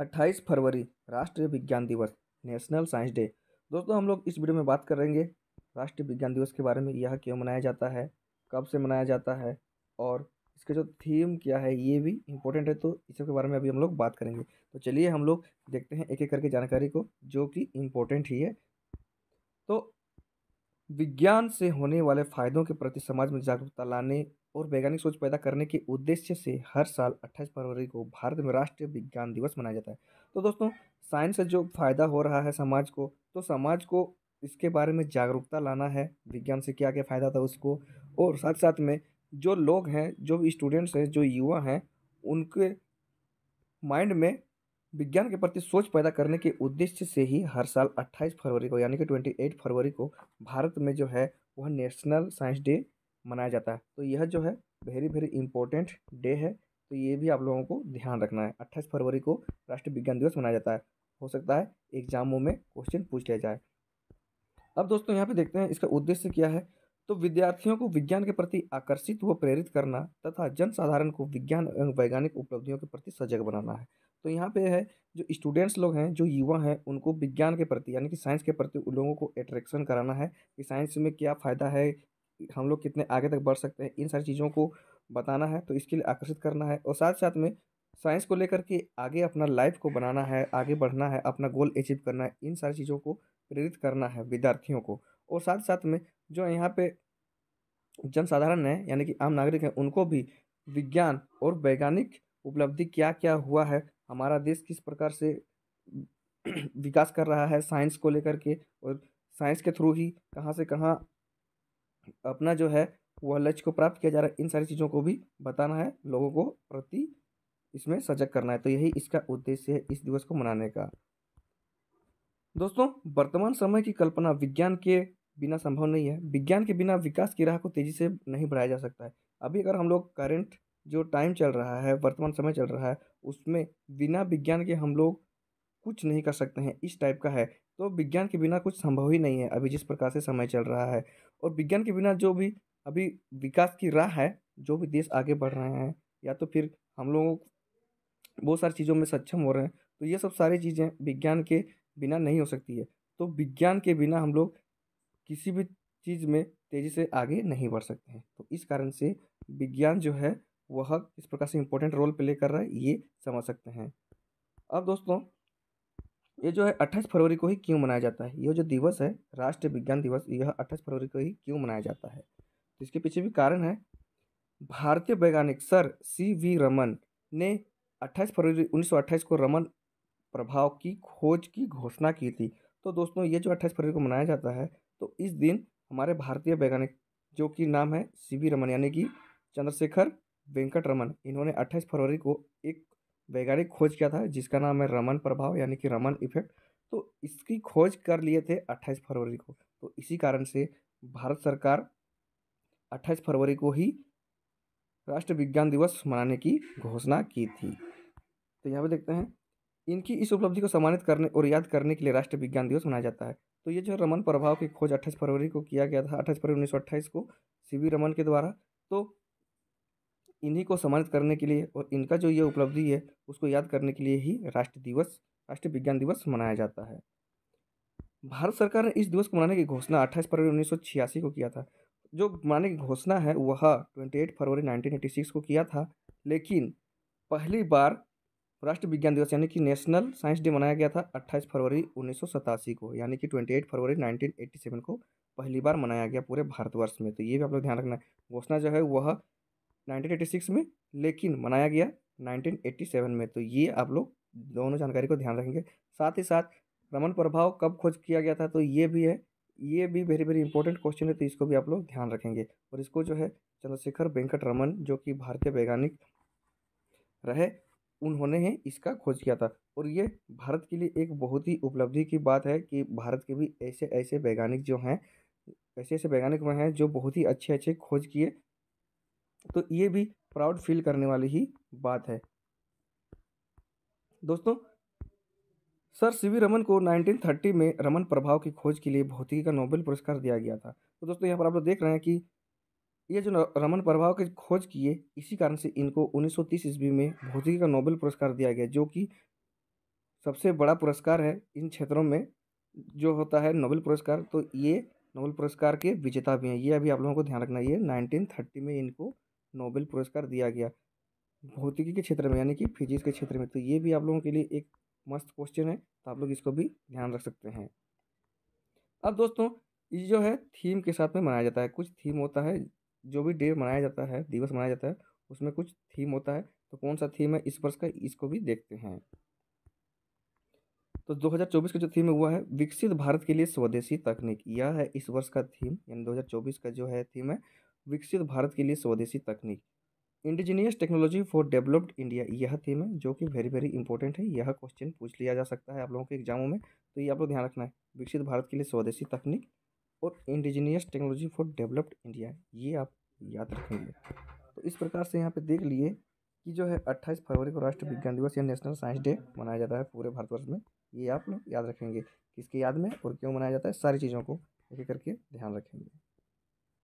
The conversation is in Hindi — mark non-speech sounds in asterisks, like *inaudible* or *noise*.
अट्ठाईस फरवरी राष्ट्रीय विज्ञान दिवस नेशनल साइंस डे दोस्तों हम लोग इस वीडियो में बात करेंगे राष्ट्रीय विज्ञान दिवस के बारे में यह क्यों मनाया जाता है कब से मनाया जाता है और इसका जो थीम क्या है ये भी इम्पोर्टेंट है तो इस के बारे में अभी हम लोग बात करेंगे तो चलिए हम लोग देखते हैं एक एक करके जानकारी को जो कि इम्पोर्टेंट ही है तो विज्ञान से होने वाले फायदों के प्रति समाज में जागरूकता लाने और वैज्ञानिक सोच पैदा करने के उद्देश्य से हर साल अट्ठाईस फरवरी को भारत में राष्ट्रीय विज्ञान दिवस मनाया जाता है तो दोस्तों साइंस से जो फायदा हो रहा है समाज को तो समाज को इसके बारे में जागरूकता लाना है विज्ञान से क्या क्या फ़ायदा था उसको और साथ साथ में जो लोग हैं जो स्टूडेंट्स हैं जो युवा हैं उनके माइंड में विज्ञान के प्रति सोच पैदा करने के उद्देश्य से ही हर साल 28 फरवरी को यानी कि 28 फरवरी को भारत में जो है वह नेशनल साइंस डे मनाया जाता है तो यह जो है वेरी वेरी इंपॉर्टेंट डे है तो ये भी आप लोगों को ध्यान रखना है अट्ठाईस फरवरी को राष्ट्रीय विज्ञान दिवस मनाया जाता है हो सकता है एग्जामों में क्वेश्चन पूछ लिया जाए अब दोस्तों यहाँ पर देखते हैं इसका उद्देश्य क्या है तो विद्यार्थियों को विज्ञान के प्रति आकर्षित व प्रेरित करना तथा जनसाधारण को विज्ञान एवं वैज्ञानिक उपलब्धियों के प्रति सजग बनाना है तो यहाँ पे है जो स्टूडेंट्स लोग हैं जो युवा हैं उनको विज्ञान के प्रति यानी कि साइंस के प्रति उन लोगों को एट्रैक्शन कराना है कि साइंस में क्या फ़ायदा है हम लोग कितने आगे तक बढ़ सकते हैं इन सारी चीज़ों को बताना है तो इसके लिए आकर्षित करना है और साथ साथ में साइंस को लेकर के आगे अपना लाइफ को बनाना है आगे बढ़ना है अपना गोल अचीव करना है इन सारी चीज़ों को प्रेरित करना है विद्यार्थियों को और साथ साथ में जो यहाँ पे जनसाधारण है यानी कि आम नागरिक हैं उनको भी विज्ञान और वैज्ञानिक उपलब्धि क्या क्या हुआ है हमारा देश किस प्रकार से *clears throat* विकास कर रहा है साइंस को लेकर के और साइंस के थ्रू ही कहाँ से कहाँ अपना जो है वह लक्ष्य को प्राप्त किया जा रहा है इन सारी चीज़ों को भी बताना है लोगों को प्रति इसमें सजग करना है तो यही इसका उद्देश्य है इस दिवस को मनाने का दोस्तों वर्तमान समय की कल्पना विज्ञान के बिना संभव नहीं है विज्ञान के बिना विकास की राह को तेज़ी से नहीं बढ़ाया जा सकता है अभी अगर हम लोग करेंट जो टाइम चल रहा है वर्तमान समय चल रहा है उसमें बिना विज्ञान के हम लोग कुछ नहीं कर सकते हैं इस टाइप का है तो विज्ञान के बिना कुछ संभव ही नहीं है अभी जिस प्रकार से समय चल रहा है और विज्ञान के बिना जो भी अभी विकास की राह है जो भी देश आगे बढ़ रहे हैं या तो फिर हम लोग बहुत सारी चीज़ों में सक्षम हो रहे हैं तो ये सब सारी चीज़ें विज्ञान के बिना नहीं हो सकती है तो विज्ञान के बिना हम लोग किसी भी चीज़ में तेज़ी से आगे नहीं बढ़ सकते हैं तो इस कारण से विज्ञान जो है वह इस प्रकार से इम्पोर्टेंट रोल प्ले कर रहा है ये समझ सकते हैं अब दोस्तों ये जो है अट्ठाईस फरवरी को ही क्यों मनाया जाता है यह जो दिवस है राष्ट्रीय विज्ञान दिवस यह अट्ठाईस फरवरी को ही क्यों मनाया जाता है तो इसके पीछे भी कारण है भारतीय वैज्ञानिक सर सी वी रमन ने अट्ठाईस फरवरी उन्नीस को रमन प्रभाव की खोज की घोषणा की थी तो दोस्तों ये जो अट्ठाईस फरवरी को मनाया जाता है तो इस दिन हमारे भारतीय वैज्ञानिक जो कि नाम है सी वी रमन यानी कि चंद्रशेखर वेंकट रमन इन्होंने अट्ठाईस फरवरी को एक वैज्ञानिक खोज किया था जिसका नाम है रमन प्रभाव यानी कि रमन इफेक्ट तो इसकी खोज कर लिए थे अट्ठाईस फरवरी को तो इसी कारण से भारत सरकार अट्ठाईस फरवरी को ही राष्ट्रीय विज्ञान दिवस मनाने की घोषणा की थी तो यहाँ पे देखते हैं इनकी इस उपलब्धि को सम्मानित करने और याद करने के लिए राष्ट्रीय विज्ञान दिवस मनाया जाता है तो ये जो रमन प्रभाव की खोज अट्ठाईस फरवरी को किया गया था अट्ठाईस फरवरी उन्नीस को सी वी रमन के द्वारा तो इन्हीं को सम्मानित करने के लिए और इनका जो ये उपलब्धि है उसको याद करने के लिए ही राष्ट्र दिवस राष्ट्रीय विज्ञान दिवस मनाया जाता है भारत सरकार ने इस दिवस को मनाने की घोषणा अट्ठाईस फरवरी उन्नीस को किया था जो मनाने की घोषणा है वह ट्वेंटी एट फरवरी 1986 को किया था लेकिन पहली बार राष्ट्रीय विज्ञान दिवस यानी कि नेशनल साइंस डे मनाया गया था 28 फरवरी उन्नीस को यानी कि 28 फरवरी 1987 को पहली बार मनाया गया पूरे भारतवर्ष में तो ये भी आप लोग ध्यान रखना है घोषणा जो है वह 1986 में लेकिन मनाया गया 1987 में तो ये आप लोग दोनों जानकारी को ध्यान रखेंगे साथ ही साथ रमन प्रभाव कब खोज किया गया था तो ये भी है ये भी वेरी वेरी इंपॉर्टेंट क्वेश्चन है तो इसको भी आप लोग ध्यान रखेंगे और इसको जो है चंद्रशेखर वेंकट रमन जो कि भारतीय वैज्ञानिक रहे उन्होंने ही इसका खोज किया था और ये भारत के लिए एक बहुत ही उपलब्धि की बात है कि भारत के भी ऐसे ऐसे वैज्ञानिक जो हैं ऐसे ऐसे वैज्ञानिक वह हैं जो बहुत ही अच्छे अच्छे खोज किए तो ये भी प्राउड फील करने वाली ही बात है दोस्तों सर सीवी रमन को 1930 में रमन प्रभाव की खोज के लिए भौतिकी का नोबेल पुरस्कार दिया गया था तो दोस्तों यहाँ पर आप लोग देख रहे हैं कि ये जो रमन प्रभाव की खोज किए इसी कारण से इनको 1930 ईस्वी में भौतिकी का नोबेल पुरस्कार दिया गया जो कि सबसे बड़ा पुरस्कार है इन क्षेत्रों में जो होता है नोबेल पुरस्कार तो ये नोबेल पुरस्कार के विजेता भी हैं ये अभी आप लोगों को ध्यान रखना ये 1930 में इनको नोबेल पुरस्कार दिया गया भौतिकी के क्षेत्र में यानी कि फिजिक्स के क्षेत्र में तो ये भी आप लोगों के लिए एक मस्त क्वेश्चन है तो आप लोग इसको भी ध्यान रख सकते हैं अब दोस्तों ये जो है थीम के साथ में मनाया जाता है कुछ थीम होता है जो भी डे मनाया जाता है दिवस मनाया जाता है उसमें कुछ थीम होता है तो कौन सा थीम है इस वर्ष का इसको भी देखते हैं तो 2024 का जो थीम हुआ है विकसित भारत के लिए स्वदेशी तकनीक यह है इस वर्ष का थीम यानी 2024 का जो है थीम है विकसित भारत के लिए स्वदेशी तकनीक indigenous technology for developed India यह थीम है जो कि वेरी वेरी इंपॉर्टेंट है यह क्वेश्चन पूछ लिया जा सकता है आप लोगों के एग्जामों में तो ये आप लोग ध्यान रखना है विकसित भारत के लिए स्वदेशी तकनीक और indigenous technology for developed India ये आप याद रखेंगे तो इस प्रकार से यहाँ पे देख लिए कि जो है 28 फरवरी को राष्ट्रीय विज्ञान दिवस या नेशनल साइंस डे मनाया जाता है पूरे भारतवर्ष में ये आप लोग याद रखेंगे किसके याद में और क्यों मनाया जाता है सारी चीज़ों को एक करके ध्यान रखेंगे